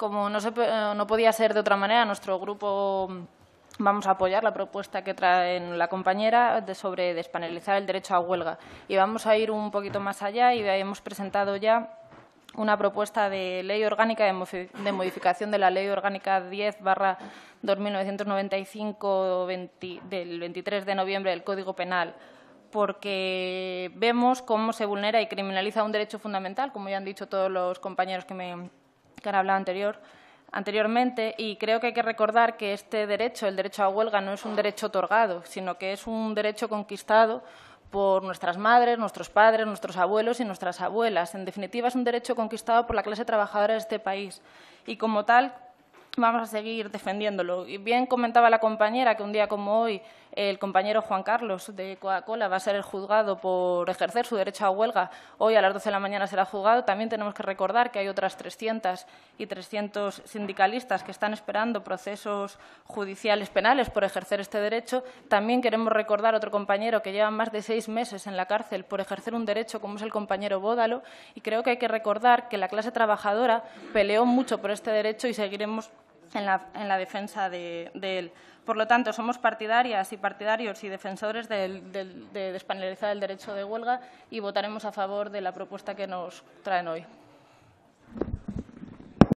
como eh, no, podía ser de otra manera, nuestro grupo mm, vamos a apoyar la propuesta que trae la compañera de sobre despanelizar el derecho a huelga. Y vamos a ir un poquito más allá y hemos presentado ya una propuesta de ley orgánica de modificación de la Ley Orgánica 10 barra 2995 del 23 de noviembre del Código Penal, porque vemos cómo se vulnera y criminaliza un derecho fundamental, como ya han dicho todos los compañeros que me, que han hablado anteriormente y creo que hay que recordar que este derecho, el derecho a huelga, no es un derecho otorgado, sino que es un derecho conquistado por nuestras madres, nuestros padres, nuestros abuelos y nuestras abuelas. En definitiva, es un derecho conquistado por la clase trabajadora de este país y, como tal, vamos a seguir defendiéndolo. Y Bien comentaba la compañera que un día como hoy el compañero Juan Carlos de Coca-Cola va a ser el juzgado por ejercer su derecho a huelga. Hoy a las 12 de la mañana será juzgado. También tenemos que recordar que hay otras 300 y 300 sindicalistas que están esperando procesos judiciales penales por ejercer este derecho. También queremos recordar a otro compañero que lleva más de seis meses en la cárcel por ejercer un derecho como es el compañero Bódalo. Y creo que hay que recordar que la clase trabajadora peleó mucho por este derecho y seguiremos en la, defensa de, él. Por lo tanto, somos partidarias y partidarios y defensores de despenalizar el derecho de huelga y votaremos a favor de la propuesta que nos traen hoy.